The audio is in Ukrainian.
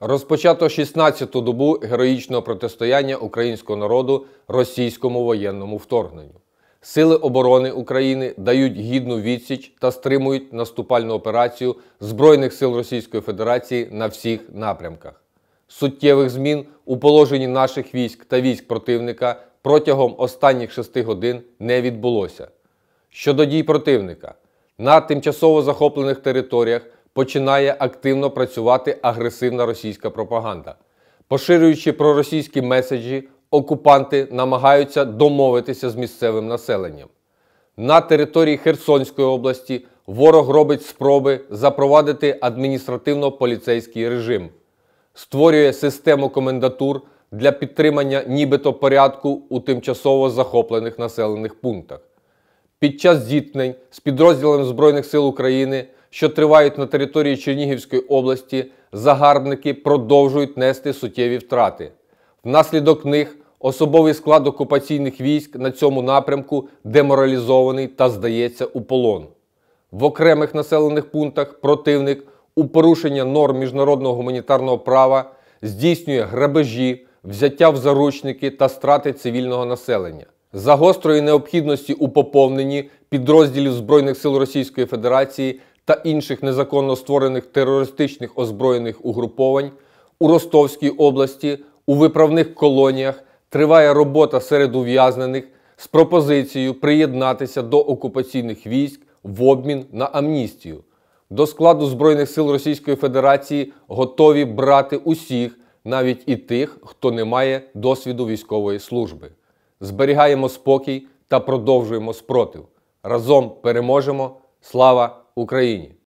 Розпочато 16-ту добу героїчного протистояння українського народу російському воєнному вторгненню. Сили оборони України дають гідну відсіч та стримують наступальну операцію Збройних сил Російської Федерації на всіх напрямках. Суттєвих змін у положенні наших військ та військ противника протягом останніх шести годин не відбулося. Щодо дій противника, на тимчасово захоплених територіях починає активно працювати агресивна російська пропаганда. Поширюючи проросійські меседжі, окупанти намагаються домовитися з місцевим населенням. На території Херсонської області ворог робить спроби запровадити адміністративно-поліцейський режим, створює систему комендатур для підтримання нібито порядку у тимчасово захоплених населених пунктах. Під час зіткнень з підрозділами Збройних сил України що тривають на території Чернігівської області, загарбники продовжують нести суттєві втрати. Внаслідок них особовий склад окупаційних військ на цьому напрямку деморалізований та здається у полон. В окремих населених пунктах противник у порушення норм міжнародного гуманітарного права здійснює грабежі, взяття в заручники та страти цивільного населення. Загострої необхідності у поповненні підрозділів Збройних сил Російської Федерації та інших незаконно створених терористичних озброєних угруповань у Ростовській області у виправних колоніях триває робота серед ув'язнених з пропозицією приєднатися до окупаційних військ в обмін на амністію. До складу Збройних сил Російської Федерації готові брати усіх, навіть і тих, хто не має досвіду військової служби. Зберігаємо спокій та продовжуємо спротив. Разом переможемо. Слава! Україні.